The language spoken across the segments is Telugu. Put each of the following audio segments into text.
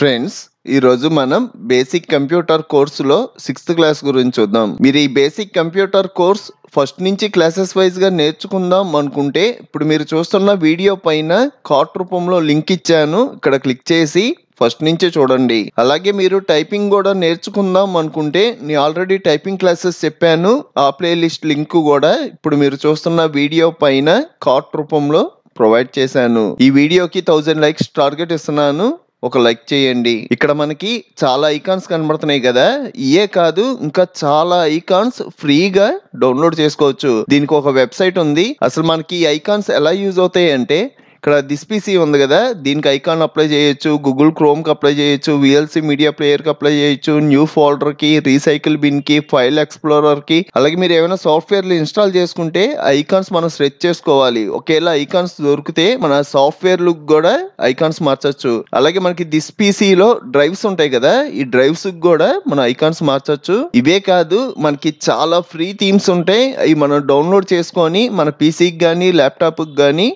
ఫ్రెండ్స్ ఈరోజు మనం బేసిక్ కంప్యూటర్ కోర్సులో సిక్స్త్ క్లాస్ గురించి చూద్దాం మీరు ఈ బేసిక్ కంప్యూటర్ కోర్స్ ఫస్ట్ నుంచి క్లాసెస్ వైజ్గా నేర్చుకుందాం అనుకుంటే ఇప్పుడు మీరు చూస్తున్న వీడియో పైన కార్ట్ రూపంలో లింక్ ఇచ్చాను ఇక్కడ క్లిక్ చేసి ఫస్ట్ నుంచే చూడండి అలాగే మీరు టైపింగ్ కూడా నేర్చుకుందాం అనుకుంటే నేను ఆల్రెడీ టైపింగ్ క్లాసెస్ చెప్పాను ఆ ప్లేలిస్ట్ లింక్ కూడా ఇప్పుడు మీరు చూస్తున్న వీడియో పైన కార్ట్ రూపంలో ప్రొవైడ్ చేశాను ఈ వీడియోకి థౌజండ్ లైక్స్ టార్గెట్ ఇస్తున్నాను ఒక లైక్ చేయండి ఇక్కడ మనకి చాలా ఐకాన్స్ కనబడుతున్నాయి కదా ఇయే కాదు ఇంకా చాలా ఐకాన్స్ ఫ్రీగా డౌన్లోడ్ చేసుకోవచ్చు దీనికి ఒక వెబ్సైట్ ఉంది అసలు మనకి ఐకాన్స్ ఎలా యూజ్ అవుతాయి అంటే ఇక్కడ దిస్ పీసీ ఉంది కదా దీనికి ఐకాన్ అప్లై చేయొచ్చు గూగుల్ క్రోమ్కి అప్లై చేయొచ్చు విఎల్సీ మీడియా ప్లేయర్కి అప్లై చేయొచ్చు న్యూ ఫోల్డర్కి రీసైకిల్ బిన్కి ఫైల్ ఎక్స్ప్లోరర్కి అలాగే మీరు ఏమైనా సాఫ్ట్వేర్లు ఇన్స్టాల్ చేసుకుంటే ఐకాన్స్ మనం స్ట్రెచ్ చేసుకోవాలి ఒకేలా ఐకాన్స్ దొరికితే మన సాఫ్ట్వేర్లు కూడా ఐకాన్స్ మార్చచ్చు అలాగే మనకి దిస్ పీసీలో డ్రైవ్స్ ఉంటాయి కదా ఈ డ్రైవ్స్ కూడా మన ఐకాన్స్ మార్చచ్చు ఇవే కాదు మనకి చాలా ఫ్రీ థీమ్స్ ఉంటాయి అవి మనం డౌన్లోడ్ చేసుకొని మన పీసీకి కానీ ల్యాప్టాప్కి కానీ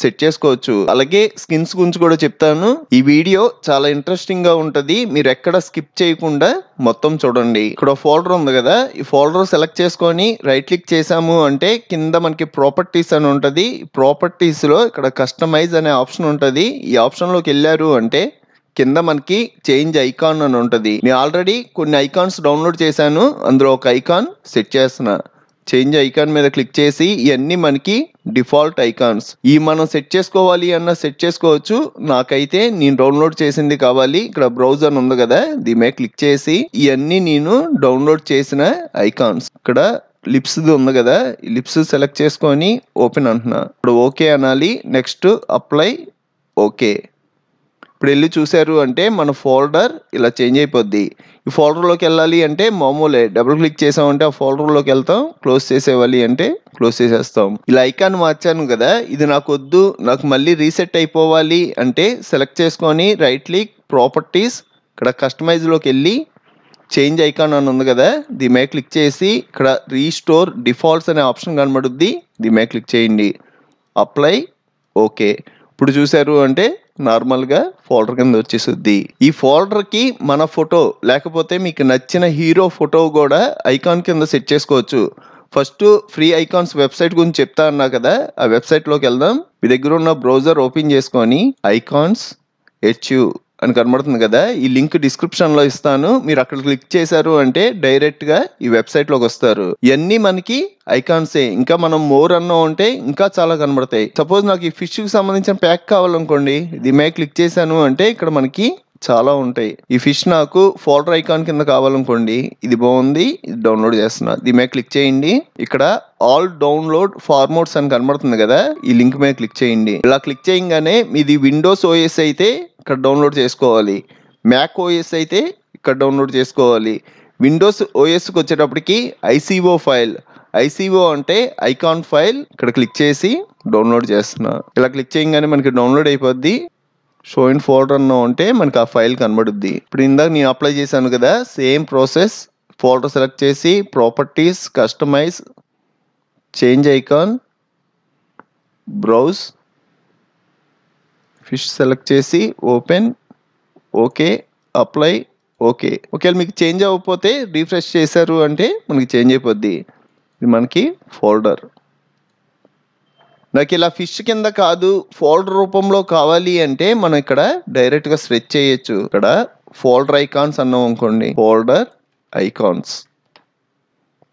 సెట్ చేసుకోవచ్చు అలాగే స్కిన్స్ గురించి కూడా చెప్తాను ఈ వీడియో చాలా ఇంట్రెస్టింగ్ గా ఉంటది మీరు ఎక్కడ స్కిప్ చేయకుండా మొత్తం చూడండి ఇక్కడ ఫోల్డర్ ఉంది కదా ఈ ఫోల్డర్ సెలెక్ట్ చేసుకొని రైట్ క్లిక్ చేసాము అంటే కింద మనకి ప్రాపర్టీస్ అని ఉంటుంది ప్రాపర్టీస్ లో ఇక్కడ కస్టమైజ్ అనే ఆప్షన్ ఉంటుంది ఈ ఆప్షన్ లోకి వెళ్ళారు అంటే కింద మనకి చేంజ్ ఐకాన్ అని ఉంటుంది నేను ఆల్రెడీ కొన్ని ఐకాన్స్ డౌన్లోడ్ చేశాను అందులో ఒక ఐకాన్ సెట్ చేస్తున్నా చేంజ్ ఐకాన్ మీద క్లిక్ చేసి ఇవన్నీ మనకి డిఫాల్ట్ ఐకాన్స్ ఈ మనం సెట్ చేసుకోవాలి అన్న సెట్ చేసుకోవచ్చు నాకైతే నేను డౌన్లోడ్ చేసింది కావాలి ఇక్కడ బ్రౌజర్ ఉంది కదా దీని మీద క్లిక్ చేసి ఇవన్నీ నేను డౌన్లోడ్ చేసిన ఐకాన్స్ ఇక్కడ లిప్స్ది ఉంది కదా లిప్స్ సెలెక్ట్ చేసుకొని ఓపెన్ అంటున్నా ఇప్పుడు ఓకే అనాలి నెక్స్ట్ అప్లై ఓకే ఇప్పుడు వెళ్ళి చూశారు అంటే మన ఫోల్డర్ ఇలా చేంజ్ అయిపోద్ది ఈ ఫోల్డర్లోకి వెళ్ళాలి అంటే మామూలే డబుల్ క్లిక్ చేసామంటే ఆ ఫోల్డర్లోకి వెళ్తాం క్లోజ్ చేసేవాలి అంటే క్లోజ్ చేసేస్తాం ఇలా ఐకాన్ మార్చాను కదా ఇది నాకు వద్దు నాకు మళ్ళీ రీసెట్ అయిపోవాలి అంటే సెలెక్ట్ చేసుకొని రైట్ క్లిక్ ప్రాపర్టీస్ ఇక్కడ కస్టమైజ్లోకి వెళ్ళి చేంజ్ ఐకాన్ అని ఉంది కదా దీమే క్లిక్ చేసి ఇక్కడ రీస్టోర్ డిఫాల్ట్స్ అనే ఆప్షన్ కనబడుద్ది దీమే క్లిక్ చేయండి అప్లై ఓకే ఇప్పుడు చూశారు అంటే నార్మల్గా ఫోల్డర్ కింద వచ్చేస్తుంది ఈ ఫోల్డర్కి మన ఫోటో లేకపోతే మీకు నచ్చిన హీరో ఫోటో కూడా ఐకాన్ కింద సెట్ చేసుకోవచ్చు ఫస్ట్ ఫ్రీ ఐకాన్స్ వెబ్సైట్ గురించి చెప్తా అన్నా కదా ఆ వెబ్సైట్లోకి వెళ్దాం మీ దగ్గర ఉన్న బ్రౌజర్ ఓపెన్ చేసుకొని ఐకాన్స్ హెచ్యు అని కనబడుతుంది కదా ఈ లింక్ డిస్క్రిప్షన్లో ఇస్తాను మీరు అక్కడ క్లిక్ చేశారు అంటే డైరెక్ట్గా ఈ వెబ్సైట్లోకి వస్తారు ఇవన్నీ మనకి ఐకాన్సే ఇంకా మనం మోర్ అన్న ఉంటే ఇంకా చాలా కనబడతాయి సపోజ్ నాకు ఈ ఫిష్ కి సంబంధించిన ప్యాక్ కావాలనుకోండి ఇది మే క్లిక్ చేశాను అంటే ఇక్కడ మనకి చాలా ఉంటాయి ఈ ఫిష్ నాకు ఫోల్డర్ ఐకాన్ కింద కావాలనుకోండి ఇది బాగుంది ఇది డౌన్లోడ్ చేస్తున్నా దీని మీద క్లిక్ చేయండి ఇక్కడ ఆల్ డౌన్లోడ్ ఫార్మోట్స్ అని కనబడుతుంది కదా ఈ లింక్ మీద క్లిక్ చేయండి ఇలా క్లిక్ చేయంగానే ఇది విండోస్ ఓఎస్ అయితే ఇక్కడ డౌన్లోడ్ చేసుకోవాలి మ్యాక్ ఓఎస్ అయితే ఇక్కడ డౌన్లోడ్ చేసుకోవాలి విండోస్ ఓఎస్కి వచ్చేటప్పటికి ఐసీఓ ఫైల్ ఐసీఓ అంటే ఐకాన్ ఫైల్ ఇక్కడ క్లిక్ చేసి డౌన్లోడ్ చేస్తున్నా ఇలా క్లిక్ చేయగానే మనకి డౌన్లోడ్ అయిపోద్ది షో ఇన్ ఫోల్డర్ అన్న ఉంటే మనకి ఆ ఫైల్ కనబడుద్ది ఇప్పుడు ఇందాక నేను అప్లై చేశాను కదా సేమ్ ప్రాసెస్ ఫోల్డర్ సెలెక్ట్ చేసి properties customize change icon browse ఫిష్ సెలెక్ట్ చేసి ఓపెన్ ఓకే అప్లై ఓకే ఒకవేళ మీకు చేంజ్ అవ్వకపోతే రీఫ్రెష్ చేశారు అంటే మనకి చేంజ్ అయిపోద్ది ఇది మనకి ఫోల్డర్ నాకు ఇలా ఫిష్ కింద కాదు ఫోల్డర్ రూపంలో కావాలి అంటే మనం ఇక్కడ డైరెక్ట్గా స్ట్రెచ్ చేయొచ్చు ఇక్కడ ఫోల్డర్ ఐకాన్స్ అన్నాం అనుకోండి ఫోల్డర్ ఐకాన్స్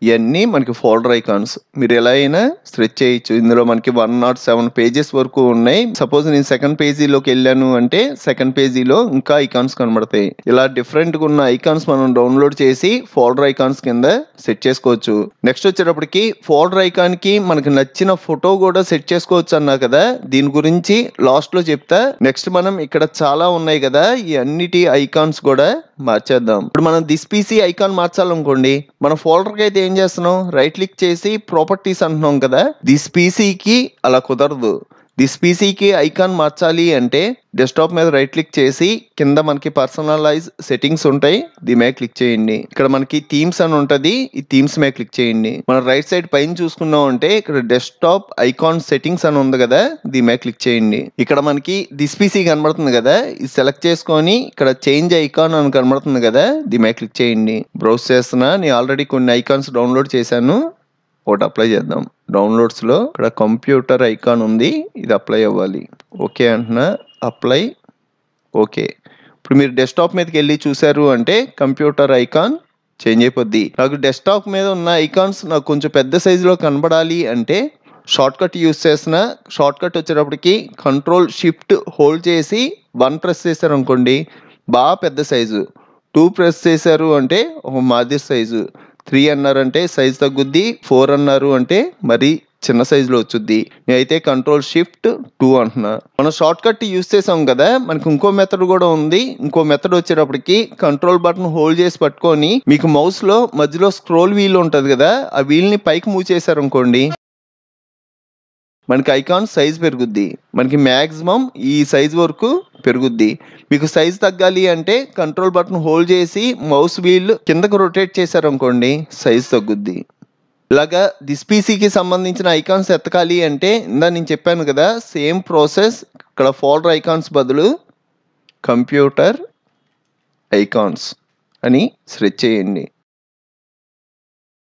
ఇవన్నీ మనకి ఫోల్డర్ ఐకాన్స్ మీరు ఎలా అయినా స్ట్రెచ్ చేయొచ్చు ఇందులో మనకి వన్ నాట్ సెవెన్ పేజెస్ వరకు ఉన్నాయి సపోజ్ నేను సెకండ్ పేజీలోకి వెళ్ళాను అంటే సెకండ్ పేజీలో ఇంకా ఐకాన్స్ కనబడతాయి ఇలా డిఫరెంట్గా ఉన్న ఐకాన్స్ మనం డౌన్లోడ్ చేసి ఫోల్డర్ ఐకాన్స్ కింద సెట్ చేసుకోవచ్చు నెక్స్ట్ వచ్చేటప్పటికి ఫోల్డర్ ఐకాన్ కి మనకి నచ్చిన ఫోటో కూడా సెట్ చేసుకోవచ్చు అన్నా కదా దీని గురించి లాస్ట్ లో చెప్తా నెక్స్ట్ మనం ఇక్కడ చాలా ఉన్నాయి కదా ఈ అన్నిటి ఐకాన్స్ కూడా మార్చేద్దాం ఇప్పుడు మనం దిస్ పీసీ ఐకాన్ మార్చాలనుకోండి మన ఫోల్డర్ కి అయితే ఏం చేస్తున్నాం రైట్ క్లిక్ చేసి ప్రాపర్టీస్ అంటున్నాం కదా దిస్ పీసీకి అలా కుదరదు దిస్ పీసీకి ఐకాన్ మార్చాలి అంటే డెస్క్టాప్ మీద రైట్ క్లిక్ చేసి కింద మనకి పర్సనలైజ్ సెట్టింగ్స్ ఉంటాయి దీని మీద క్లిక్ చేయండి ఇక్కడ మనకి థీమ్స్ అని ఉంటుంది ఈ థీమ్స్ మీద క్లిక్ చేయండి మనం రైట్ సైడ్ పైన చూసుకున్నాం అంటే ఇక్కడ డెస్క్టాప్ ఐకాన్ సెట్టింగ్స్ అని ఉంది కదా దీని మీద క్లిక్ చేయండి ఇక్కడ మనకి దిస్ పీసీ కనబడుతుంది కదా ఇది సెలెక్ట్ చేసుకొని ఇక్కడ చేంజ్ ఐకాన్ అని కనబడుతుంది కదా దీని మీద క్లిక్ చేయండి బ్రౌజ్ చేస్తున్నా నేను ఆల్రెడీ కొన్ని ఐకాన్స్ డౌన్లోడ్ చేశాను ఒకటి అప్లై చేద్దాం డౌన్లోడ్స్లో ఇక్కడ కంప్యూటర్ ఐకాన్ ఉంది ఇది అప్లై అవ్వాలి ఓకే అంటున్నా అప్లై ఓకే ఇప్పుడు మీరు డెస్క్టాప్ మీదకి వెళ్ళి చూశారు అంటే కంప్యూటర్ ఐకాన్ చేంజ్ అయిపోద్ది నాకు డెస్క్టాప్ మీద ఉన్న ఐకాన్స్ నాకు కొంచెం పెద్ద సైజులో కనబడాలి అంటే షార్ట్కట్ యూస్ చేసిన షార్ట్కట్ వచ్చేటప్పటికి కంట్రోల్ షిఫ్ట్ హోల్డ్ చేసి వన్ ప్రెస్ చేశారు అనుకోండి బాగా పెద్ద సైజు టూ ప్రెస్ చేశారు అంటే ఒక మాదిరి సైజు త్రీ అన్నారు అంటే సైజ్ తగ్గుద్ది ఫోర్ అన్నారు అంటే మరి చిన్న సైజులో వచ్చుద్ది నేనైతే కంట్రోల్ షిఫ్ట్ టూ అంటున్నా మనం షార్ట్ కట్ యూస్ చేసాం కదా మనకి ఇంకో మెథడ్ కూడా ఉంది ఇంకో మెథడ్ వచ్చేటప్పటికి కంట్రోల్ బటన్ హోల్డ్ చేసి పట్టుకొని మీకు మౌస్లో మధ్యలో స్క్రోల్ వీల్ ఉంటుంది కదా ఆ వీల్ని పైకి మూవ్ అనుకోండి మనకి ఐకాన్ సైజ్ పెరుగుద్ది మనకి మ్యాక్సిమం ఈ సైజ్ వరకు పెరుగుద్ది మీకు సైజ్ తగ్గాలి అంటే కంట్రోల్ బటన్ హోల్డ్ చేసి మౌస్ వీల్ కిందకు రొటేట్ చేశారనుకోండి సైజ్ తగ్గుద్ది ఇలాగా దిస్ పీసీకి సంబంధించిన ఐకాన్స్ ఎత్తకాలి అంటే ఇందా నేను చెప్పాను కదా సేమ్ ప్రాసెస్ ఇక్కడ ఫోల్డర్ ఐకాన్స్ బదులు కంప్యూటర్ ఐకాన్స్ అని స్ట్రెచ్ చేయండి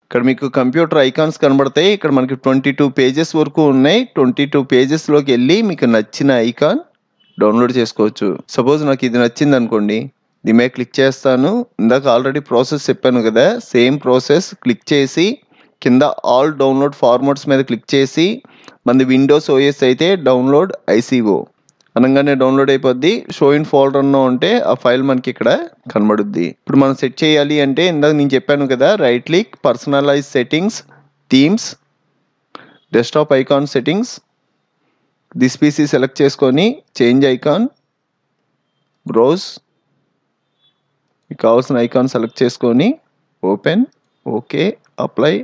ఇక్కడ మీకు కంప్యూటర్ ఐకాన్స్ కనబడతాయి ఇక్కడ మనకి ట్వంటీ టూ పేజెస్ వరకు ఉన్నాయి ట్వంటీ టూ పేజెస్లోకి వెళ్ళి మీకు నచ్చిన ఐకాన్ డౌన్లోడ్ చేసుకోవచ్చు సపోజ్ నాకు ఇది నచ్చింది అనుకోండి దీని మీద క్లిక్ చేస్తాను ఇందాక ఆల్రెడీ ప్రాసెస్ చెప్పాను కదా సేమ్ ప్రాసెస్ క్లిక్ చేసి కింద ఆల్ డౌన్లోడ్ ఫార్మాట్స్ మీద క్లిక్ చేసి మన విండోస్ ఓఎస్ అయితే డౌన్లోడ్ ఐసీఓ అనగానే డౌన్లోడ్ అయిపోద్ది షో ఇన్ ఫోల్డర్లో ఉంటే ఆ ఫైల్ మనకి ఇక్కడ కనబడుద్ది ఇప్పుడు మనం సెట్ చేయాలి అంటే ఇందాక నేను చెప్పాను కదా right click personalize settings themes desktop icon settings this PC select చేసుకొని చేంజ్ ఐకాన్ బ్రౌజ్ మీకు కావాల్సిన ఐకాన్ సెలెక్ట్ చేసుకొని ఓపెన్ ఓకే అప్లై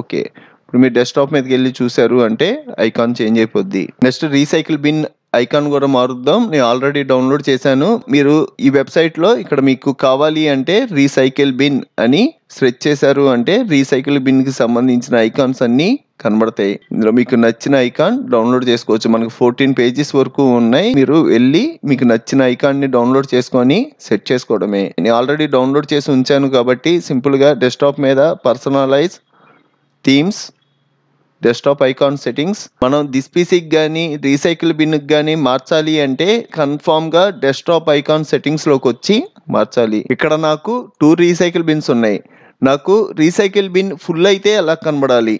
ఓకే ఇప్పుడు మీరు డెస్క్టాప్ మీదకి వెళ్ళి చూశారు అంటే ఐకాన్ చేంజ్ అయిపోద్ది నెక్స్ట్ రీసైకిల్ బిన్ ఐకాన్ కూడా మారుద్దాం నేను ఆల్రెడీ డౌన్లోడ్ చేశాను మీరు ఈ వెబ్సైట్లో ఇక్కడ మీకు కావాలి అంటే రీసైకిల్ బిన్ అని స్ట్రెచ్ చేశారు అంటే రీసైకిల్ బిన్కి సంబంధించిన ఐకాన్స్ అన్నీ కనబడతాయి ఇందులో మీకు నచ్చిన ఐకాన్ డౌన్లోడ్ చేసుకోవచ్చు మనకు ఫోర్టీన్ పేజెస్ వరకు ఉన్నాయి మీరు వెళ్ళి మీకు నచ్చిన ఐకాన్ని డౌన్లోడ్ చేసుకొని సెట్ చేసుకోవడమే నేను ఆల్రెడీ డౌన్లోడ్ చేసి ఉంచాను కాబట్టి సింపుల్గా డెస్క్టాప్ మీద personalize themes desktop icon settings మనం దిస్ పీసీకి కానీ రీసైకిల్ బిన్ కానీ మార్చాలి అంటే కన్ఫామ్గా డెస్క్టాప్ ఐకాన్ సెట్టింగ్స్లోకి వచ్చి మార్చాలి ఇక్కడ నాకు టూ రీసైకిల్ బిన్స్ ఉన్నాయి నాకు రీసైకిల్ బిన్ ఫుల్ అయితే అలా కనబడాలి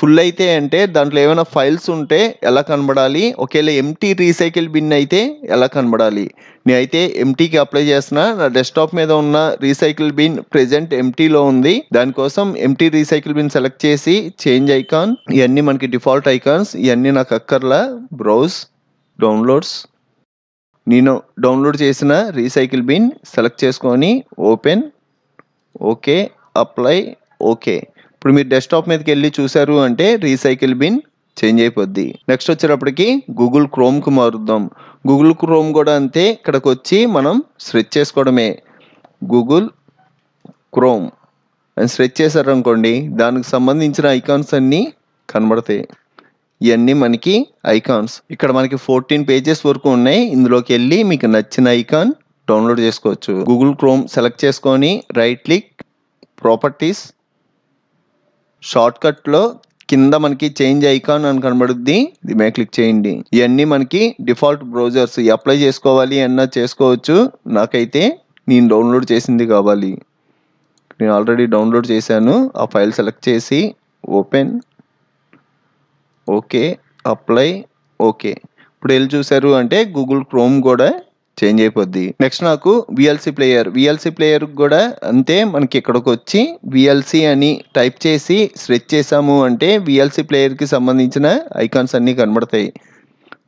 ఫుల్ అయితే అంటే దాంట్లో ఏమైనా ఫైల్స్ ఉంటే ఎలా కనబడాలి ఒకవేళ ఎంటీ రీసైకిల్ బిన్ అయితే ఎలా కనబడాలి నేనైతే ఎంటీకి అప్లై చేసిన నా డెస్క్టాప్ మీద ఉన్న రీసైకిల్ బిన్ ప్రెజెంట్ ఎంటీలో ఉంది దానికోసం ఎంటీ రీసైకిల్ బిన్ సెలెక్ట్ చేసి చేంజ్ ఐకాన్ ఇవన్నీ మనకి డిఫాల్ట్ ఐకాన్స్ ఇవన్నీ నాకు అక్కర్లా బ్రౌజ్ డౌన్లోడ్స్ నేను డౌన్లోడ్ చేసిన రీసైకిల్ బిన్ సెలెక్ట్ చేసుకొని ఓపెన్ ఓకే అప్లై ఓకే ఇప్పుడు మీరు డెస్క్టాప్ మీదకి వెళ్ళి చూసారు అంటే రీసైకిల్ బిన్ చేంజ్ అయిపోద్ది నెక్స్ట్ వచ్చేటప్పటికి గూగుల్ క్రోమ్కి మారుద్దాం గూగుల్ క్రోమ్ కూడా అంతే ఇక్కడికి వచ్చి మనం స్ట్రెచ్ చేసుకోవడమే గూగుల్ క్రోమ్ అని స్ట్రెచ్ చేశారనుకోండి దానికి సంబంధించిన ఐకాన్స్ అన్నీ కనబడతాయి ఇవన్నీ మనకి ఐకాన్స్ ఇక్కడ మనకి ఫోర్టీన్ పేజెస్ వరకు ఉన్నాయి ఇందులోకి వెళ్ళి మీకు నచ్చిన ఐకాన్ డౌన్లోడ్ చేసుకోవచ్చు గూగుల్ క్రోమ్ సెలెక్ట్ చేసుకొని రైట్ క్లిక్ ప్రాపర్టీస్ షార్ట్కట్లో కింద మనకి చేంజ్ ఐకాన్ అని కనబడుద్ది ఇది మే క్లిక్ చేయండి ఇవన్నీ మనకి డిఫాల్ట్ బ్రౌజర్స్ అప్లై చేసుకోవాలి అన్నా చేసుకోవచ్చు నాకైతే నేను డౌన్లోడ్ చేసింది కావాలి నేను ఆల్రెడీ డౌన్లోడ్ చేశాను ఆ ఫైల్ సెలెక్ట్ చేసి ఓపెన్ ఓకే అప్లై ఓకే ఇప్పుడు వెళ్ళి చూశారు అంటే గూగుల్ క్రోమ్ కూడా చేంజ్ అయిపోద్ది నెక్స్ట్ నాకు విఎల్సి ప్లేయర్ విఎల్సి ప్లేయర్ కూడా అంతే మనకి ఇక్కడికి వచ్చి విఎల్సి అని టైప్ చేసి స్ట్రెచ్ చేసాము అంటే విఎల్సి ప్లేయర్కి సంబంధించిన ఐకాన్స్ అన్నీ కనబడతాయి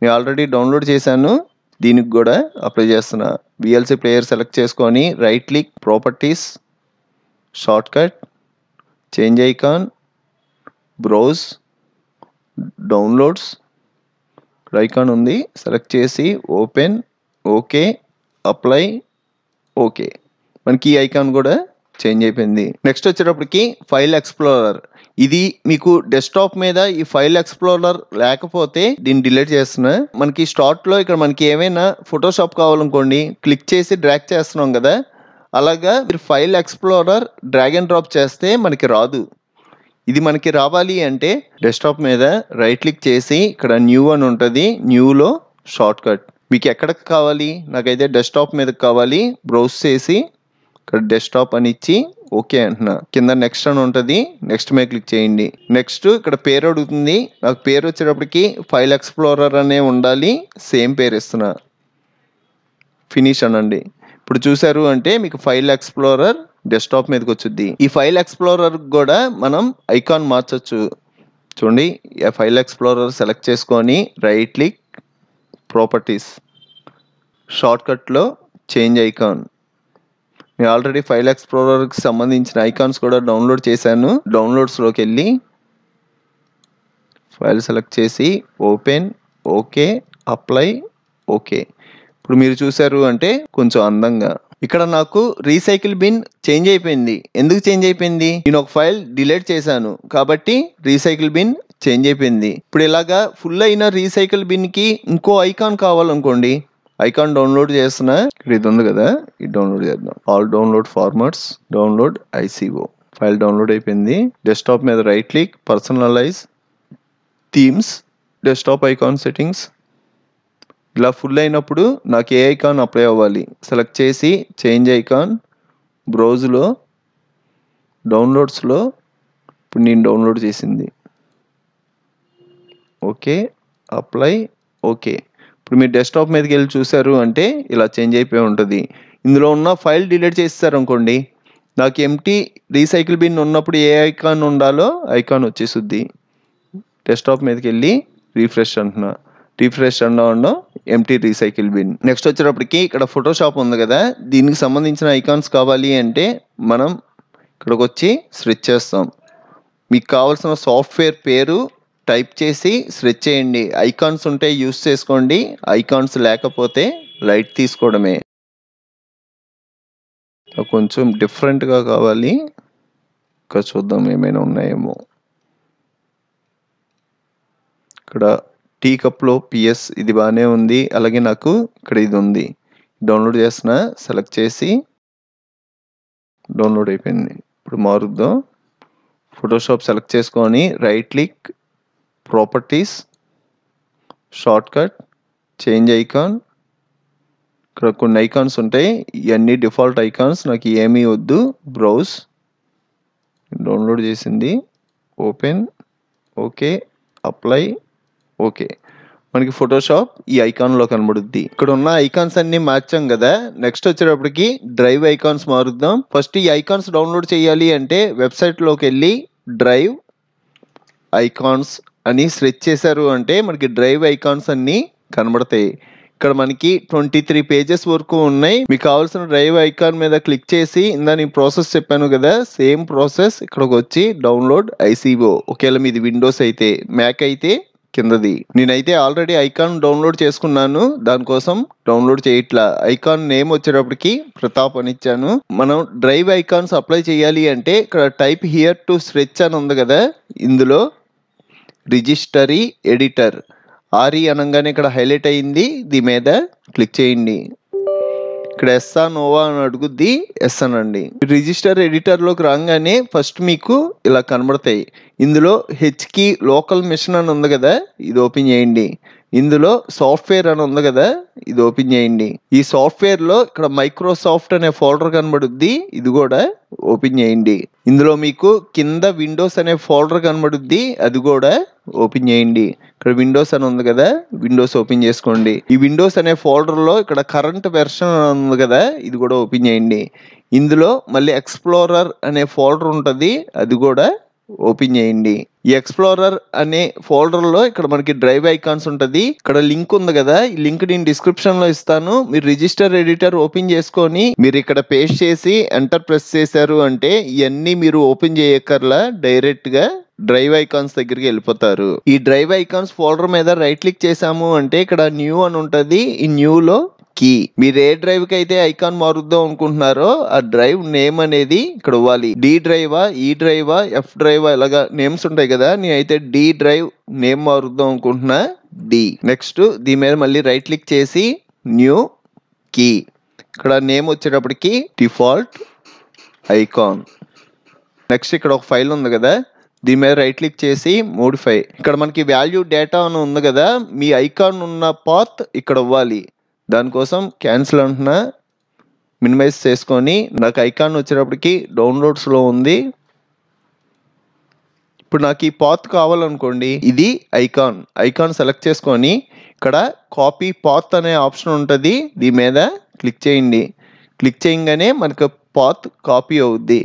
నేను ఆల్రెడీ డౌన్లోడ్ చేశాను దీనికి కూడా అప్లై చేస్తున్నా విఎల్సి ప్లేయర్ సెలెక్ట్ చేసుకొని right click properties shortcut change icon browse downloads icon ఉంది సెలెక్ట్ చేసి ఓపెన్ ఓకే అప్లై ఓకే మనకి ఈ ఐకాన్ కూడా చేంజ్ అయిపోయింది నెక్స్ట్ వచ్చేటప్పటికి ఫైల్ ఎక్స్ప్లోరర్ ఇది మీకు డెస్క్టాప్ మీద ఈ ఫైల్ ఎక్స్ప్లోరర్ లేకపోతే దీన్ని డిలీట్ చేస్తున్నా మనకి స్టార్ట్ లో ఇక్కడ మనకి ఏమైనా ఫోటోషాప్ కావాలనుకోండి క్లిక్ చేసి డ్రాక్ చేస్తున్నాం కదా అలాగా మీరు file explorer drag and drop చేస్తే మనకి రాదు ఇది మనకి రావాలి అంటే డెస్క్టాప్ మీద రైట్ క్లిక్ చేసి ఇక్కడ న్యూ అని ఉంటుంది న్యూలో షార్ట్ కట్ మీకు ఎక్కడికి కావాలి నాకైతే డెస్క్టాప్ మీద కావాలి బ్రౌజ్ చేసి ఇక్కడ డెస్క్టాప్ అని ఇచ్చి ఓకే అంటున్నా కింద నెక్స్ట్ అని ఉంటుంది నెక్స్ట్ మీద క్లిక్ చేయండి నెక్స్ట్ ఇక్కడ పేరు అడుగుతుంది నాకు పేరు వచ్చేటప్పటికి ఫైల్ ఎక్స్ప్లోరర్ అనే ఉండాలి సేమ్ పేరు ఇస్తున్నా ఫినిష్ అనండి ఇప్పుడు చూసారు అంటే మీకు ఫైల్ ఎక్స్ప్లోరర్ డెస్క్టాప్ మీదకి వచ్చింది ఈ ఫైల్ ఎక్స్ప్లోరర్ కూడా మనం ఐకాన్ మార్చచ్చు చూడండి ఫైల్ ఎక్స్ప్లోరర్ సెలెక్ట్ చేసుకొని రైట్ క్లిక్ ప్రాపర్టీస్ షార్ట్కట్లో చేంజ్ ఐకాన్ నేను ఆల్రెడీ ఫైవ్ ల్యాక్స్ ప్రోకి సంబంధించిన ఐకాన్స్ కూడా డౌన్లోడ్ చేశాను డౌన్లోడ్స్లోకి వెళ్ళి ఫైల్ సెలెక్ట్ చేసి ఓపెన్ ఓకే అప్లై ఓకే ఇప్పుడు మీరు చూశారు అంటే కొంచెం అందంగా ఇక్కడ నాకు రీసైకిల్ బిన్ చేంజ్ అయిపోయింది ఎందుకు చేంజ్ అయిపోయింది నేను ఒక ఫైల్ డిలీట్ చేశాను కాబట్టి రీసైకిల్ బిన్ చేంజ్ అయిపోయింది ఇప్పుడు ఇలాగా ఫుల్ అయిన రీసైకిల్ బిన్కి ఇంకో ఐకాన్ కావాలనుకోండి ఐకాన్ డౌన్లోడ్ చేస్తున్నా ఇక్కడ ఇది ఉంది కదా ఇది డౌన్లోడ్ చేద్దాం all download formats download ICO file download అయిపోయింది డెస్క్టాప్ మీద right click personalize themes desktop icon settings ఇలా ఫుల్ అయినప్పుడు నాకు ఏ ఐకాన్ అప్లై అవ్వాలి సెలెక్ట్ చేసి చేంజ్ ఐకాన్ బ్రౌజ్లో డౌన్లోడ్స్లో ఇప్పుడు నేను డౌన్లోడ్ చేసింది ఓకే అప్లై ఓకే ఇప్పుడు మీరు డెస్క్టాప్ మీదకి వెళ్ళి చూసారు అంటే ఇలా చేంజ్ అయిపోయి ఉంటుంది ఇందులో ఉన్న ఫైల్ డిలీట్ చేస్తారు అనుకోండి నాకు ఎంటీ రీసైకిల్ బిన్ ఉన్నప్పుడు ఏ ఐకాన్ ఉండాలో ఐకాన్ వచ్చేస్తుంది డెస్క్టాప్ మీదకి వెళ్ళి రీఫ్రెష్ అంటున్నా రీఫ్రెష్ అన్నా ఉండడం ఎంటీ రీసైకిల్ బిన్ నెక్స్ట్ వచ్చేటప్పటికి ఇక్కడ ఫోటోషాప్ ఉంది కదా దీనికి సంబంధించిన ఐకాన్స్ కావాలి అంటే మనం ఇక్కడికి వచ్చి స్విచ్ చేస్తాం మీకు కావాల్సిన సాఫ్ట్వేర్ పేరు టైప్ చేసి స్ట్రెచ్ చేయండి ఐకాన్స్ ఉంటే యూస్ చేసుకోండి ఐకాన్స్ లేకపోతే లైట్ తీసుకోవడమే కొంచెం డిఫరెంట్గా కావాలి ఇంకా చూద్దాం ఏమైనా ఉన్నాయేమో ఇక్కడ టీ కప్లో పిఎస్ ఇది బాగానే ఉంది అలాగే నాకు ఇక్కడ ఇది ఉంది డౌన్లోడ్ చేసిన సెలెక్ట్ చేసి డౌన్లోడ్ అయిపోయింది ఇప్పుడు మారుద్దాం ఫోటోషాప్ సెలెక్ట్ చేసుకొని right click properties shortcut change icon ఇక్కడ కొన్ని ఐకాన్స్ ఉంటాయి ఇవన్నీ డిఫాల్ట్ ఐకాన్స్ నాకు ఏమీ వద్దు బ్రౌజ్ డౌన్లోడ్ చేసింది ఓపెన్ ఓకే అప్లై ఓకే మనకి ఫోటోషాప్ ఈ ఐకాన్లో కనబడుద్ది ఇక్కడ ఉన్న ఐకాన్స్ అన్ని మార్చాం కదా నెక్స్ట్ వచ్చేటప్పటికి డ్రైవ్ ఐకాన్స్ మారుద్దాం ఫస్ట్ ఈ ఐకాన్స్ డౌన్లోడ్ చేయాలి అంటే వెబ్సైట్లోకి వెళ్ళి డ్రైవ్ ఐకాన్స్ అని స్ట్రెచ్ చేశారు అంటే మనకి డ్రైవ్ ఐకాన్స్ అన్నీ కనబడతాయి ఇక్కడ మనకి ట్వంటీ త్రీ పేజెస్ వరకు ఉన్నాయి మీకు కావాల్సిన డ్రైవ్ ఐకాన్ మీద క్లిక్ చేసి ఇందా నేను ప్రాసెస్ చెప్పాను కదా సేమ్ ప్రాసెస్ ఇక్కడికి వచ్చి డౌన్లోడ్ ఐసీఓ ఒకవేళ మీది విండోస్ అయితే మ్యాక్ అయితే కిందది నేనైతే ఆల్రెడీ ఐకాన్ డౌన్లోడ్ చేసుకున్నాను దానికోసం డౌన్లోడ్ చేయట్లా ఐకాన్ నేమ్ వచ్చేటప్పటికి ప్రతాప్ అని ఇచ్చాను మనం డ్రైవ్ ఐకాన్స్ అప్లై చేయాలి అంటే ఇక్కడ టైప్ హియర్ టు స్ట్రెచ్ అని ఉంది కదా ఇందులో రిజిస్టరీ ఎడిటర్ ఆరి అనగానే ఇక్కడ హైలైట్ అయింది దీని మీద క్లిక్ చేయండి ఇక్కడ ఎస్సా నోవా అని అడుగుద్ది ఎస్ అనండి రిజిస్టర్ ఎడిటర్లోకి రాగానే ఫస్ట్ మీకు ఇలా కనబడతాయి ఇందులో హెచ్కి లోకల్ మిషన్ అని ఉంది కదా ఇది ఓపెన్ చేయండి ఇందులో సాఫ్ట్వేర్ అని ఉంది కదా ఇది ఓపెన్ చేయండి ఈ సాఫ్ట్వేర్ లో ఇక్కడ మైక్రోసాఫ్ట్ అనే ఫోల్డర్ కనబడుద్ది ఇది కూడా ఓపెన్ చేయండి ఇందులో మీకు కింద విండోస్ అనే ఫోల్డర్ కనబడుద్ది అది కూడా ఓపెన్ చేయండి ఇక్కడ విండోస్ అని ఉంది కదా విండోస్ ఓపెన్ చేసుకోండి ఈ విండోస్ అనే ఫోల్డర్ లో ఇక్కడ కరెంట్ వెర్షన్ ఉంది కదా ఇది కూడా ఓపెన్ చేయండి ఇందులో మళ్ళీ ఎక్స్ప్లోరర్ అనే ఫోల్డర్ ఉంటుంది అది కూడా ఓపెన్ చేయండి ఎక్స్ప్లోరర్ అనే ఫోల్డర్ లో ఇక్కడ మనకి డ్రైవ్ ఐకాన్స్ ఉంటుంది ఇక్కడ లింక్ ఉంది కదా ఈ లింక్ నేను డిస్క్రిప్షన్ లో ఇస్తాను మీరు రిజిస్టర్ ఎడిటర్ ఓపెన్ చేసుకొని మీరు ఇక్కడ పేస్ట్ చేసి ఎంటర్ ప్రెస్ చేశారు అంటే ఇవన్నీ మీరు ఓపెన్ చేయక్కర్లా డైరెక్ట్ గా డ్రైవ్ ఐకాన్స్ దగ్గరికి వెళ్ళిపోతారు ఈ డ్రైవ్ ఐకాన్స్ ఫోల్డర్ మీద రైట్ క్లిక్ చేసాము అంటే ఇక్కడ న్యూ అని ఉంటుంది ఈ న్యూ లో కీ మీరు ఏ డ్రైవ్ కి అయితే ఐకాన్ మారుద్దాం అనుకుంటున్నారో ఆ డ్రైవ్ నేమ్ అనేది ఇక్కడ ఇవ్వాలి డి డ్రైవా ఈ డ్రైవా ఎఫ్ డ్రైవా ఇలాగా నేమ్స్ ఉంటాయి కదా నేను అయితే డి డ్రైవ్ నేమ్ మారుద్దాం అనుకుంటున్నా డి నెక్స్ట్ దీని మీద మళ్ళీ రైట్ క్లిక్ చేసి న్యూ కీ ఇక్కడ నేమ్ వచ్చేటప్పటికి డిఫాల్ట్ ఐకాన్ నెక్స్ట్ ఇక్కడ ఒక ఫైల్ ఉంది కదా దీని మీద రైట్ క్లిక్ చేసి మోడిఫై ఇక్కడ మనకి వాల్యూ డేటా అని ఉంది కదా మీ ఐకాన్ ఉన్న పాత్ ఇక్కడ ఇవ్వాలి దానికోసం క్యాన్సిల్ అంటున్నా మినిమైజ్ చేసుకొని నాకు ఐకాన్ వచ్చేటప్పటికి డౌన్లోడ్స్లో ఉంది ఇప్పుడు నాకు ఈ పాత్ కావాలనుకోండి ఇది ఐకాన్ ఐకాన్ సెలెక్ట్ చేసుకొని ఇక్కడ కాపీ పాత్ అనే ఆప్షన్ ఉంటుంది దీని మీద క్లిక్ చేయండి క్లిక్ చేయగానే మనకు పాత్ కాపీ అవుద్ది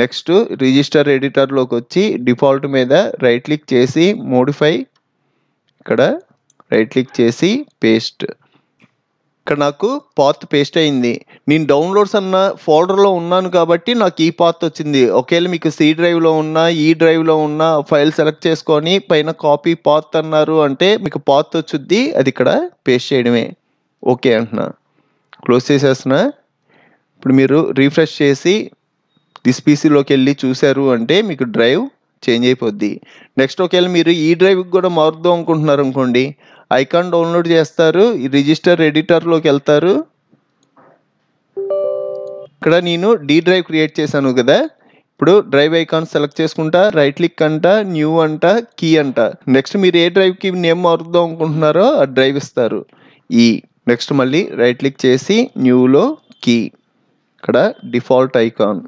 నెక్స్ట్ రిజిస్టర్ ఎడిటర్లోకి వచ్చి డిఫాల్ట్ మీద రైట్ క్లిక్ చేసి మోడిఫై ఇక్కడ రైట్ క్లిక్ చేసి పేస్ట్ ఇక్కడ నాకు పాత్ పేస్ట్ అయింది నేను డౌన్లోడ్స్ అన్న ఫోల్డర్లో ఉన్నాను కాబట్టి నాకు ఈ పాత్ వచ్చింది ఒకవేళ మీకు సి డ్రైవ్లో ఉన్న ఈ డ్రైవ్లో ఉన్న ఫైల్ సెలెక్ట్ చేసుకొని పైన కాపీ పాత్ అన్నారు అంటే మీకు పాత్ వచ్చుద్ది అది ఇక్కడ పేస్ట్ చేయడమే ఓకే అంటున్నా క్లోజ్ చేసేస్తున్నా ఇప్పుడు మీరు రీఫ్రెష్ చేసి దిస్ పీసీలోకి వెళ్ళి చూశారు అంటే మీకు డ్రైవ్ చేంజ్ అయిపోద్ది నెక్స్ట్ ఒకవేళ మీరు ఈ e డ్రైవ్కి కూడా మారుద్దాం అనుకుంటున్నారు అనుకోండి ఐకాన్ డౌన్లోడ్ చేస్తారు రిజిస్టర్ ఎడిటర్లోకి వెళ్తారు ఇక్కడ నేను డీ డ్రైవ్ క్రియేట్ చేశాను కదా ఇప్పుడు డ్రైవ్ ఐకాన్ సెలెక్ట్ చేసుకుంటా రైట్ క్లిక్ అంట న్యూ అంట కీ అంట నెక్స్ట్ మీరు ఏ డ్రైవ్కి నేమ్ మారుద్దాం అనుకుంటున్నారో ఆ డ్రైవ్ ఇస్తారు ఈ e. నెక్స్ట్ మళ్ళీ రైట్ క్లిక్ చేసి న్యూలో కీ ఇక్కడ డిఫాల్ట్ ఐకాన్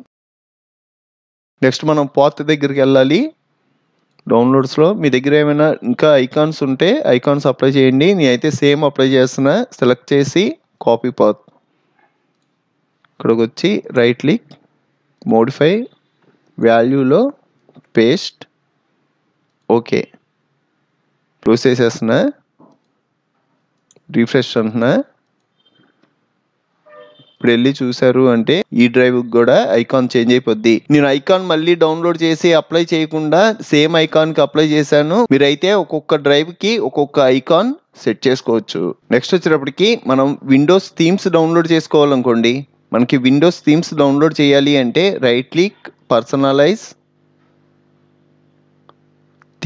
నెక్స్ట్ మనం పోత్ దగ్గరికి వెళ్ళాలి డౌన్లోడ్స్లో మీ దగ్గర ఏమైనా ఇంకా ఐకాన్స్ ఉంటే ఐకాన్స్ అప్లై చేయండి నేను అయితే సేమ్ అప్లై చేస్తున్నా సెలెక్ట్ చేసి కాపీ పాత్ ఇక్కడికి వచ్చి రైట్ క్లిక్ మోడిఫై వాల్యూలో పేస్ట్ ఓకే క్లోజ్ చేసేస్తున్నా రీఫ్రెష్ అంటున్నా ఇప్పుడు వెళ్ళి చూసారు అంటే ఈ డ్రైవ్ కూడా ఐకాన్ చేంజ్ అయిపోద్ది నేను ఐకాన్ మళ్ళీ డౌన్లోడ్ చేసి అప్లై చేయకుండా సేమ్ ఐకాన్ కి అప్లై చేశాను మీరైతే ఒక్కొక్క డ్రైవ్ కి ఒక్కొక్క ఐకాన్ సెట్ చేసుకోవచ్చు నెక్స్ట్ వచ్చేటప్పటికి మనం విండోస్ థీమ్స్ డౌన్లోడ్ చేసుకోవాలనుకోండి మనకి విండోస్ థీమ్స్ డౌన్లోడ్ చేయాలి అంటే రైట్ క్లిక్ పర్సనలైజ్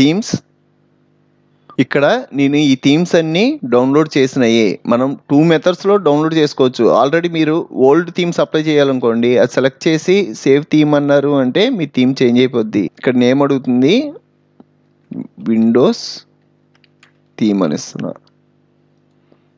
థీమ్స్ ఇక్కడ నేను ఈ థీమ్స్ అన్నీ డౌన్లోడ్ చేసినాయి మనం టూ మెథడ్స్లో డౌన్లోడ్ చేసుకోవచ్చు ఆల్రెడీ మీరు ఓల్డ్ థీమ్స్ అప్లై చేయాలనుకోండి అది సెలెక్ట్ చేసి సేవ్ థీమ్ అన్నారు అంటే మీ థీమ్ చేంజ్ అయిపోద్ది ఇక్కడ నేమ్ అడుగుతుంది విండోస్ థీమ్ అని ఇస్తున్నా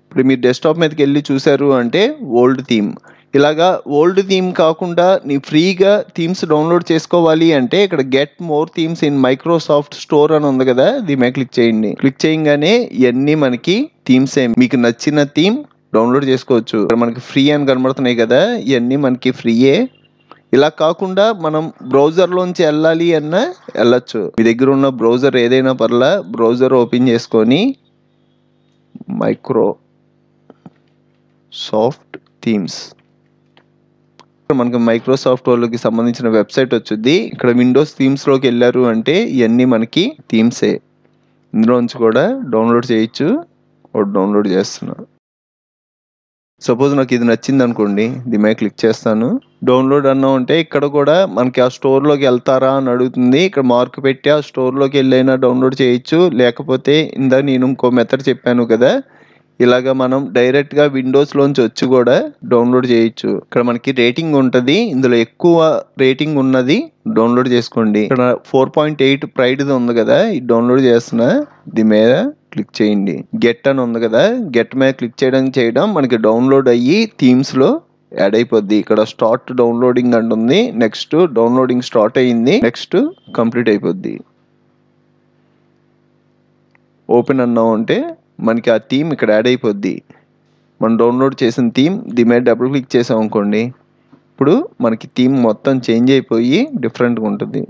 ఇప్పుడు మీరు డెస్క్టాప్ మీదకి వెళ్ళి చూశారు అంటే ఓల్డ్ థీమ్ ఇలాగా ఓల్డ్ థీమ్ కాకుండా నీ ఫ్రీగా థీమ్స్ డౌన్లోడ్ చేసుకోవాలి అంటే ఇక్కడ get more themes in Microsoft Store అని ఉంది కదా దీని క్లిక్ చేయండి క్లిక్ చేయగానే ఇవన్నీ మనకి థీమ్స్ ఏమి మీకు నచ్చిన థీమ్ డౌన్లోడ్ చేసుకోవచ్చు మనకి ఫ్రీ అని కనబడుతున్నాయి కదా ఇవన్నీ మనకి ఫ్రీయే ఇలా కాకుండా మనం బ్రౌజర్లోంచి వెళ్ళాలి అన్న వెళ్ళచ్చు మీ దగ్గర ఉన్న బ్రౌజర్ ఏదైనా పర్లా బ్రౌజర్ ఓపెన్ చేసుకొని మైక్రో సాఫ్ట్ థీమ్స్ మనకి మైక్రోసాఫ్ట్ వాళ్ళకి సంబంధించిన వెబ్సైట్ వచ్చింది ఇక్కడ విండోస్ థీమ్స్ లోకి వెళ్ళారు అంటే ఇవన్నీ మనకి థీమ్సే నుంచి కూడా డౌన్లోడ్ చేయొచ్చు డౌన్లోడ్ చేస్తున్నా సపోజ్ నాకు ఇది నచ్చింది అనుకోండి దీని క్లిక్ చేస్తాను డౌన్లోడ్ అన్నా ఉంటే ఇక్కడ కూడా మనకి ఆ స్టోర్లోకి వెళ్తారా అని అడుగుతుంది ఇక్కడ మార్క్ పెట్టి ఆ స్టోర్లోకి వెళ్ళైనా డౌన్లోడ్ చేయొచ్చు లేకపోతే ఇందా నేను ఇంకో మెథడ్ చెప్పాను కదా ఇలాగ మనం డైరెక్ట్ గా విండోస్ లోంచి వచ్చి కూడా డౌన్లోడ్ చేయొచ్చు ఇక్కడ మనకి రేటింగ్ ఉంటుంది ఇందులో ఎక్కువ రేటింగ్ ఉన్నది డౌన్లోడ్ చేసుకోండి ఇక్కడ ఫోర్ పాయింట్ ఎయిట్ ప్రైడ్ది ఉంది కదా ఇది డౌన్లోడ్ చేస్తున్నా దీని మీద క్లిక్ చేయండి గెట్ అని ఉంది కదా గెట్ మీద క్లిక్ చేయడం చేయడం మనకి డౌన్లోడ్ అయ్యి థీమ్స్ లో యాడ్ అయిపోద్ది ఇక్కడ స్టార్ట్ డౌన్లోడింగ్ అంటుంది నెక్స్ట్ డౌన్లోడింగ్ స్టార్ట్ అయ్యింది నెక్స్ట్ కంప్లీట్ అయిపోద్ది ఓపెన్ అన్నావు అంటే మనకి ఆ థీమ్ ఇక్కడ యాడ్ అయిపోద్ది మనం డౌన్లోడ్ చేసిన థీమ్ దీని మీద డబుల్ క్లిక్ చేసాం అనుకోండి ఇప్పుడు మనకి థీమ్ మొత్తం చేంజ్ అయిపోయి డిఫరెంట్గా ఉంటుంది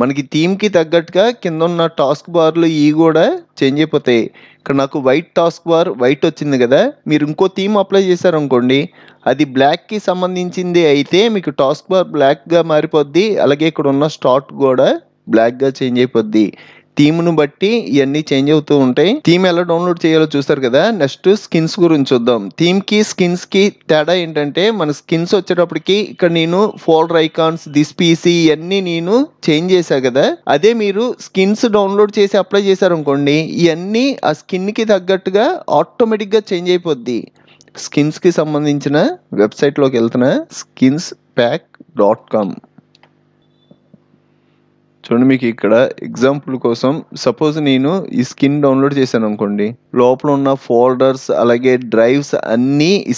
మనకి థీమ్కి తగ్గట్టుగా కింద ఉన్న టాస్క్ బార్లు ఇవి కూడా చేంజ్ అయిపోతాయి ఇక్కడ నాకు వైట్ టాస్క్ బార్ వైట్ వచ్చింది కదా మీరు ఇంకో థీమ్ అప్లై చేశారనుకోండి అది బ్లాక్కి సంబంధించింది అయితే మీకు టాస్క్ బార్ బ్లాక్గా మారిపోద్ది అలాగే ఇక్కడ ఉన్న స్టార్ట్ కూడా బ్లాక్గా చేంజ్ అయిపోద్ది థీమ్ను బట్టి ఇవన్నీ చేంజ్ అవుతూ ఉంటాయి థీమ్ ఎలా డౌన్లోడ్ చేయాలో చూస్తారు కదా నెక్స్ట్ స్కిన్స్ గురించి చూద్దాం థీమ్కి స్కిన్స్కి తేడా ఏంటంటే మన స్కిన్స్ వచ్చేటప్పటికి ఇక్కడ నేను ఫోల్డర్ ఐకాన్స్ దిస్ పీసీ ఇవన్నీ నేను చేంజ్ చేశాను కదా అదే మీరు స్కిన్స్ డౌన్లోడ్ చేసి అప్లై చేశారు అనుకోండి ఇవన్నీ ఆ స్కిన్కి తగ్గట్టుగా ఆటోమేటిక్గా చేంజ్ అయిపోద్ది స్కిన్స్కి సంబంధించిన వెబ్సైట్లోకి వెళ్తున్నా స్కిన్స్ ప్యాక్ డాట్ కామ్ చూడండి మీకు ఇక్కడ ఎగ్జాంపుల్ కోసం సపోజ్ నేను ఈ స్కిన్ డౌన్లోడ్ చేశాను అనుకోండి లోపల ఉన్న ఫోల్డర్స్ అలాగే డ్రైవ్స్ అన్ని ఈ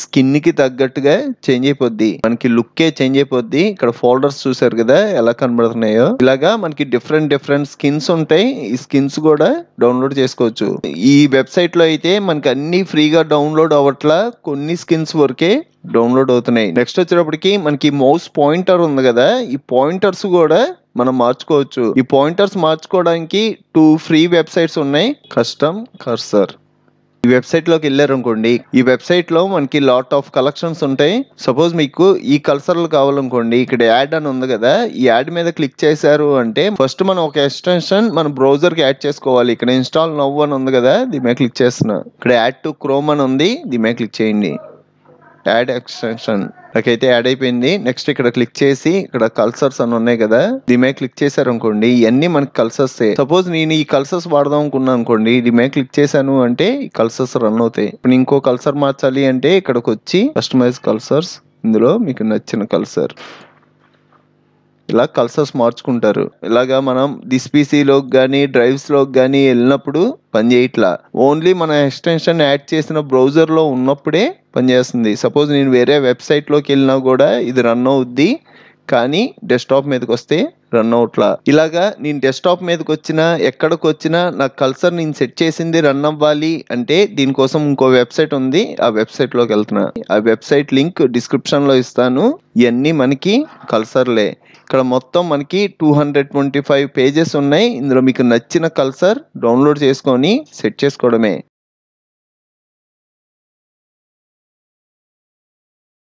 కి తగ్గట్టుగా చేంజ్ అయిపోద్ది మనకి లుక్కే చేంజ్ అయిపోద్ది ఇక్కడ ఫోల్డర్స్ చూసారు కదా ఎలా కనబడుతున్నాయో ఇలాగా మనకి డిఫరెంట్ డిఫరెంట్ స్కిన్స్ ఉంటాయి ఈ స్కిన్స్ కూడా డౌన్లోడ్ చేసుకోవచ్చు ఈ వెబ్సైట్ లో అయితే మనకి అన్ని ఫ్రీగా డౌన్లోడ్ అవ్వట్లా కొన్ని స్కిన్స్ వరకే డౌన్లోడ్ అవుతున్నాయి నెక్స్ట్ వచ్చేటప్పటికి మనకి మౌస్ పాయింటర్ ఉంది కదా ఈ పాయింటర్స్ కూడా మనం మార్చుకోవచ్చు ఈ పాయింటర్స్ మార్చుకోవడానికి టూ ఫ్రీ వెబ్సైట్స్ ఉన్నాయి కస్టమ్ కర్సర్ ఈ వెబ్సైట్ లోకి వెళ్ళారు అనుకోండి ఈ వెబ్సైట్ లో మనకి లాట్ ఆఫ్ కలెక్షన్స్ ఉంటాయి సపోజ్ మీకు ఈ కల్సర్లు కావాలనుకోండి ఇక్కడ యాడ్ అని ఉంది కదా ఈ యాడ్ మీద క్లిక్ చేశారు అంటే ఫస్ట్ మనం ఒక ఎక్స్టెన్షన్ మన బ్రౌజర్ కి యాడ్ చేసుకోవాలి ఇక్కడ ఇన్స్టాల్ నవ్వు అని ఉంది కదా దీని మీద క్లిక్ చేస్తున్నా ఇక్కడ యాడ్ టు క్రోమ్ అని ఉంది దీని మీద క్లిక్ చేయండి యాడ్ ఎక్స్టెన్షన్ నాకైతే యాడ్ అయిపోయింది నెక్స్ట్ ఇక్కడ క్లిక్ చేసి ఇక్కడ కల్సర్స్ అని ఉన్నాయి కదా దీమే క్లిక్ చేశారు అనుకోండి ఇవన్నీ మనకి కల్సర్స్ సపోజ్ నేను ఈ కల్సర్స్ వాడదాం అనుకున్నాను అనుకోండి దీమే క్లిక్ చేశాను అంటే ఈ కల్సర్స్ రన్ అవుతాయి ఇప్పుడు ఇంకో కల్సర్ మార్చాలి అంటే ఇక్కడికి వచ్చి కస్టమైజ్ కల్సర్స్ ఇందులో మీకు నచ్చిన కల్సర్ ఇలా కల్సర్స్ మార్చుకుంటారు ఇలాగా మనం డిస్పీసీలోకి కానీ డ్రైవ్స్లోకి కానీ వెళ్ళినప్పుడు పనిచేయట్లా ఓన్లీ మన ఎక్స్టెన్షన్ యాడ్ చేసిన బ్రౌజర్లో ఉన్నప్పుడే పనిచేస్తుంది సపోజ్ నేను వేరే వెబ్సైట్లోకి వెళ్ళినా కూడా ఇది రన్ అవుద్ది కానీ డెస్క్టాప్ మీదకి వస్తే రన్ అవుట్లా ఇలాగా నేను డెస్క్టాప్ మీదకి వచ్చినా ఎక్కడికి వచ్చినా నా కల్సర్ నేను సెట్ చేసింది రన్ అవ్వాలి అంటే దీనికోసం ఇంకో వెబ్సైట్ ఉంది ఆ వెబ్సైట్లోకి వెళ్తున్నా ఆ వెబ్సైట్ లింక్ డిస్క్రిప్షన్లో ఇస్తాను ఇవన్నీ మనకి కల్సర్లే ఇక్కడ మొత్తం మనకి two hundred twenty five pages ఉన్నాయి ఇందులో మీకు నచ్చిన కల్సర్ డౌన్లోడ్ చేసుకొని సెట్ చేసుకోవడమే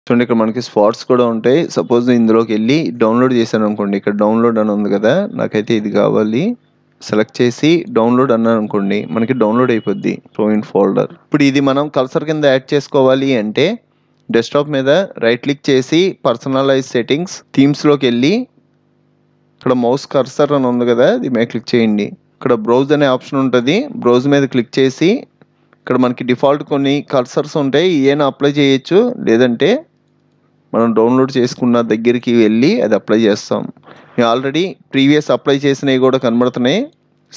చూడండి ఇక్కడ మనకి స్పాట్స్ కూడా ఉంటాయి సపోజ్ ఇందులోకి వెళ్ళి డౌన్లోడ్ చేశాను అనుకోండి ఇక్కడ డౌన్లోడ్ అని ఉంది కదా నాకైతే ఇది కావాలి సెలెక్ట్ చేసి డౌన్లోడ్ అన్నాను అనుకోండి మనకి డౌన్లోడ్ అయిపోద్ది సో ఫోల్డర్ ఇప్పుడు ఇది మనం కల్సర్ కింద యాడ్ చేసుకోవాలి అంటే డెస్క్టాప్ మీద రైట్ క్లిక్ చేసి పర్సనలైజ్ సెట్టింగ్స్ థీమ్స్లోకి వెళ్ళి ఇక్కడ మౌస్ కర్సర్ అని ఉంది కదా ఇది మీద క్లిక్ చేయండి ఇక్కడ బ్రౌజ్ అనే ఆప్షన్ ఉంటుంది బ్రౌజ్ మీద క్లిక్ చేసి ఇక్కడ మనకి డిఫాల్ట్ కొన్ని కల్సర్స్ ఉంటాయి ఏమైనా అప్లై చేయొచ్చు లేదంటే మనం డౌన్లోడ్ చేసుకున్న దగ్గరికి వెళ్ళి అది అప్లై చేస్తాం ఆల్రెడీ ప్రీవియస్ అప్లై చేసినవి కూడా కనబడుతున్నాయి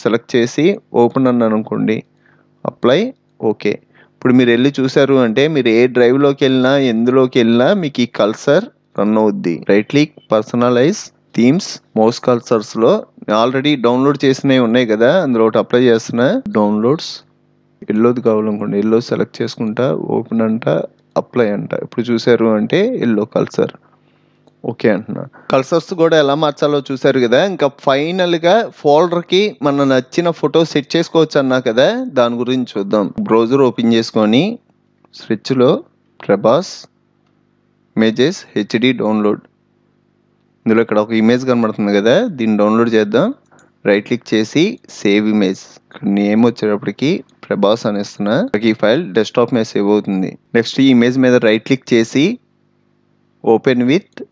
సెలెక్ట్ చేసి ఓపెన్ అని అనుకోండి అప్లై ఓకే ఇప్పుడు మీరు వెళ్ళి చూసారు అంటే మీరు ఏ డ్రైవ్లోకి వెళ్ళినా ఎందులోకి వెళ్ళినా మీకు ఈ కల్సర్ రన్ అవుద్ది right click personalize themes mouse కల్సర్స్లో ఆల్రెడీ డౌన్లోడ్ చేసినవి ఉన్నాయి కదా అందులో ఒకటి అప్లై చేస్తున్నా డౌన్లోడ్స్ ఎల్లోది కావాలనుకోండి ఎల్లో సెలెక్ట్ చేసుకుంటా ఓపెన్ అంట అప్లై అంట ఇప్పుడు చూశారు అంటే ఎల్లో కల్సర్ ఓకే అంటున్నా కల్సర్స్ కూడా ఎలా మార్చాలో చూశారు కదా ఇంకా ఫైనల్గా ఫోల్డర్కి మన నచ్చిన ఫోటో సెట్ చేసుకోవచ్చు అన్నా కదా దాని గురించి చూద్దాం బ్రౌజర్ ఓపెన్ చేసుకొని స్విచ్లో ప్రభాస్ ఇమేజెస్ హెచ్డి డౌన్లోడ్ ఇందులో ఇక్కడ ఒక ఇమేజ్ కనబడుతుంది కదా దీన్ని డౌన్లోడ్ చేద్దాం రైట్ క్లిక్ చేసి సేవ్ ఇమేజ్ నేమ్ వచ్చేటప్పటికి ప్రభాస్ అనేస్తున్న ఈ ఫైల్ డెస్క్టాప్ మీద సేవ్ అవుతుంది నెక్స్ట్ ఈ ఇమేజ్ మీద రైట్ క్లిక్ చేసి ఓపెన్ విత్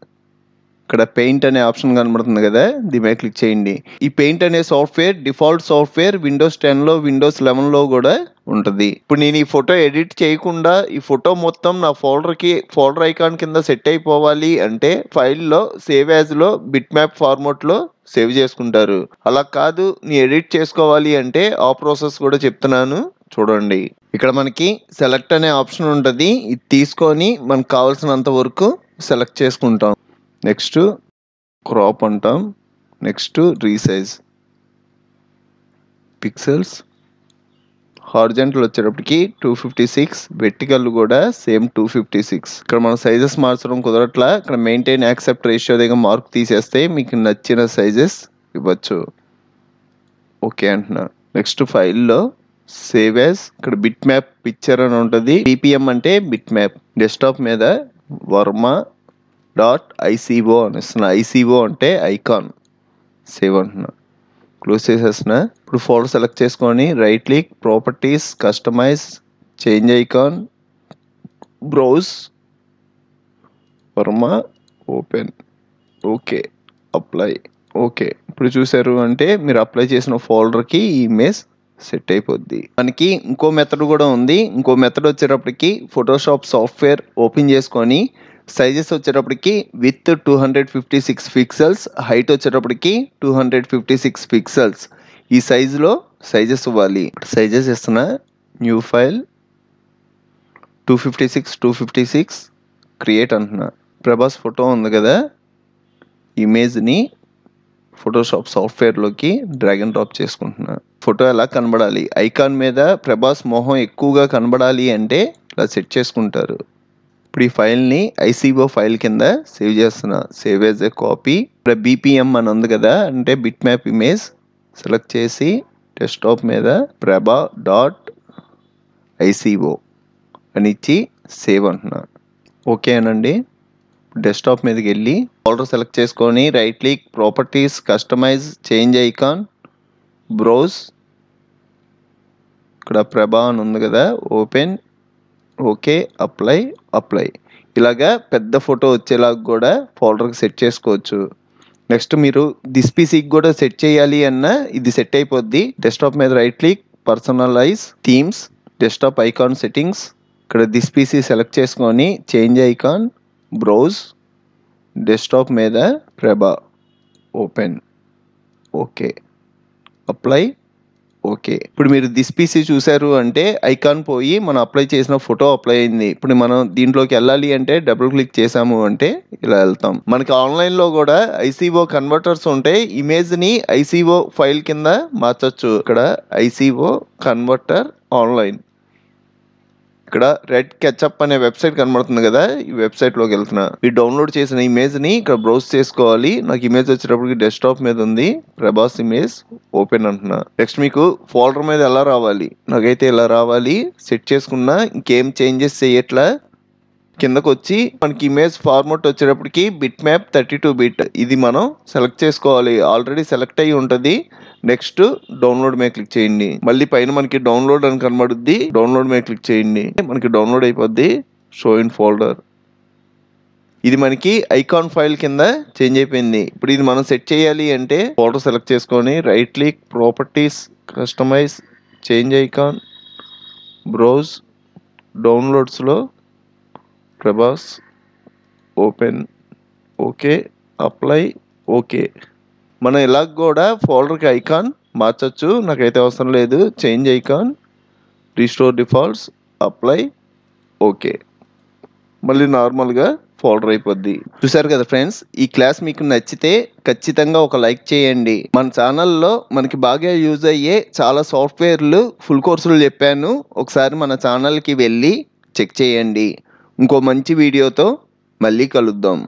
ఇక్కడ పెయింట్ అనే ఆప్షన్ కనబడుతుంది కదా దీని మీద క్లిక్ చేయండి ఈ పెయింట్ అనే సాఫ్ట్వేర్ డిఫాల్ట్ సాఫ్ట్వేర్ విండోస్ టెన్లో విండోస్ లెవెన్లో కూడా ఉంటుంది ఇప్పుడు నేను ఈ ఫోటో ఎడిట్ చేయకుండా ఈ ఫోటో మొత్తం నా ఫోల్డర్కి ఫోల్డర్ ఐకాన్ కింద సెట్ అయిపోవాలి అంటే ఫైల్లో సేవ్ యాజ్లో బిట్ మ్యాప్ లో సేవ్ చేసుకుంటారు అలా కాదు నీ ఎడిట్ చేసుకోవాలి అంటే ఆ ప్రాసెస్ కూడా చెప్తున్నాను చూడండి ఇక్కడ మనకి సెలెక్ట్ అనే ఆప్షన్ ఉంటుంది ఇది తీసుకొని మనకు కావాల్సినంత వరకు సెలెక్ట్ చేసుకుంటాం నెక్స్ట్ క్రాప్ అంటాం నెక్స్ట్ రీసైజ్ పిక్సెల్స్ హార్జెంటల్ వచ్చేటప్పటికి టూ ఫిఫ్టీ సిక్స్ వెట్టికల్ కూడా సేమ్ టూ ఫిఫ్టీ సిక్స్ ఇక్కడ మనం సైజెస్ మార్చడం కుదరట్లా ఇక్కడ మెయింటైన్ యాక్సెప్ట్ రేషియో దగ్గర మార్క్ తీసేస్తే మీకు నచ్చిన సైజెస్ ఇవ్వచ్చు ఓకే అంటున్నా నెక్స్ట్ ఫైల్లో సేవ్ యాజ్ ఇక్కడ బిట్ మ్యాప్ పిక్చర్ అని ఉంటుంది బిపిఎం అంటే బిట్ మ్యాప్ డెస్క్టాప్ మీద వర్మ డాట్ ఐసీఓ అని ఇస్తున్నా ఐసీఓ అంటే ఐకాన్ సేవ్ అంటున్నా క్లోజ్ చేసేసిన ఇప్పుడు ఫోటో సెలెక్ట్ చేసుకొని right click properties customize change icon browse Varma open okay apply okay ఇప్పుడు చూసారు అంటే మీరు అప్లై చేసిన ఫోల్డర్కి ఈ ఇమేజ్ సెట్ అయిపోద్ది మనకి ఇంకో మెథడ్ కూడా ఉంది ఇంకో మెథడ్ వచ్చేటప్పటికి ఫోటోషాప్ సాఫ్ట్వేర్ ఓపెన్ చేసుకొని సైజెస్ వచ్చేటప్పటికి width two hundred fifty six pixels height వచ్చేటప్పటికి two hundred fifty six pixels ఈ సైజులో సైజెస్ ఇవ్వాలి సైజెస్ ఇస్తున్నా new file two fifty six two fifty six create అంటున్నా ప్రభాస్ ఫోటో ఉంది కదా ఇమేజ్ని ఫోటోషాప్ సాఫ్ట్వేర్లోకి డ్రాగ్ అండ్ డ్రాప్ చేసుకుంటున్నా ఫోటో ఎలా కనబడాలి ఐకాన్ మీద ప్రభాస్ మొహం ఎక్కువగా కనబడాలి అంటే ఇలా సెట్ చేసుకుంటారు ఇప్పుడు ఈ ఫైల్ని ఐసీఓ ఫైల్ కింద సేవ్ చేస్తున్నా సేవ్ యాజ్ ఎ కాపీ ఇక్కడ బీపీఎం అని ఉంది కదా అంటే బిట్ మ్యాప్ ఇమేజ్ సెలెక్ట్ చేసి డెస్క్టాప్ మీద ప్రభా డాట్ ఐసీఓ అని ఇచ్చి సేవ్ అంటున్నా ఓకే అనండి డెస్క్టాప్ మీదకి వెళ్ళి ఫోల్డర్ సెలెక్ట్ చేసుకొని right click properties customize change icon browse ఇక్కడ ప్రభా అని ఉంది కదా ఓపెన్ ఓకే అప్లై అప్లై ఇలాగా పెద్ద ఫోటో వచ్చేలాగా కూడా ఫోల్డర్కి సెట్ చేసుకోవచ్చు నెక్స్ట్ మీరు దిస్ పీసీకి కూడా సెట్ చేయాలి అన్న ఇది సెట్ అయిపోద్ది డెస్క్టాప్ మీద right click personalize themes desktop icon settings ఇక్కడ దిస్ పీసీ సెలెక్ట్ చేసుకొని చేంజ్ ఐకాన్ బ్రౌజ్ డెస్క్టాప్ మీద Prabha open okay apply okay ఇప్పుడు మీరు దిస్ పీసీ చూశారు అంటే ఐకాన్ పోయి మనం అప్లై చేసిన ఫోటో అప్లై అయింది ఇప్పుడు మనం దీంట్లోకి వెళ్ళాలి అంటే డబుల్ క్లిక్ చేసాము అంటే ఇలా వెళ్తాం మనకి ఆన్లైన్లో కూడా ఐసీఓ కన్వర్టర్స్ ఉంటే ఇమేజ్ని ఐసీఓ ఫైల్ కింద మార్చచ్చు ఇక్కడ ఐసీఓ కన్వర్టర్ ఆన్లైన్ ఇక్కడ రెడ్ కెచ్అప్ అనే వెబ్సైట్ కనబడుతుంది కదా ఈ వెబ్సైట్ లోకి వెళ్తున్నా ఈ డౌన్లోడ్ చేసిన ఇమేజ్ ని ఇక్కడ బ్రౌజ్ చేసుకోవాలి నాకు ఇమేజ్ వచ్చేటప్పటికి డెస్క్టాప్ మీద ఉంది ప్రభాస్ ఇమేజ్ ఓపెన్ అంటున్నా నెక్స్ట్ మీకు ఫోల్డర్ మీద ఎలా రావాలి నాకైతే ఎలా రావాలి సెట్ చేసుకున్నా ఇంకేం చేంజెస్ చేయట్లా కిందకు వచ్చి మనకి ఇమేజ్ ఫార్మాట్ వచ్చేటప్పటికి bit map thirty two bit ఇది మనం సెలెక్ట్ చేసుకోవాలి ఆల్రెడీ సెలెక్ట్ అయ్యి ఉంటుంది నెక్స్ట్ డౌన్లోడ్ మే క్లిక్ చేయండి మళ్ళీ పైన మనకి డౌన్లోడ్ అని కనబడుద్ది డౌన్లోడ్ మే క్లిక్ చేయండి మనకి డౌన్లోడ్ అయిపోద్ది షో ఇన్ ఫోల్డర్ ఇది మనకి ఐకాన్ ఫైల్ కింద చేంజ్ అయిపోయింది ఇప్పుడు ఇది మనం సెట్ చేయాలి అంటే ఫోటో సెలెక్ట్ చేసుకొని right click properties customize change icon browse డౌన్లోడ్స్లో Prabhas open okay apply okay మనం ఇలా కూడా ఫోల్డర్కి ఐకాన్ మార్చచ్చు నాకైతే అవసరం లేదు change icon restore defaults apply okay మళ్ళీ నార్మల్గా ఫోల్డర్ అయిపోద్ది చూసారు కదా ఫ్రెండ్స్ ఈ క్లాస్ మీకు నచ్చితే ఖచ్చితంగా ఒక లైక్ చేయండి మన ఛానల్లో మనకి బాగా యూజ్ అయ్యే చాలా సాఫ్ట్వేర్లు ఫుల్ కోర్సులు చెప్పాను ఒకసారి మన ఛానల్కి వెళ్ళి చెక్ చేయండి ఇంకో మంచి వీడియోతో మళ్ళీ కలుద్దాం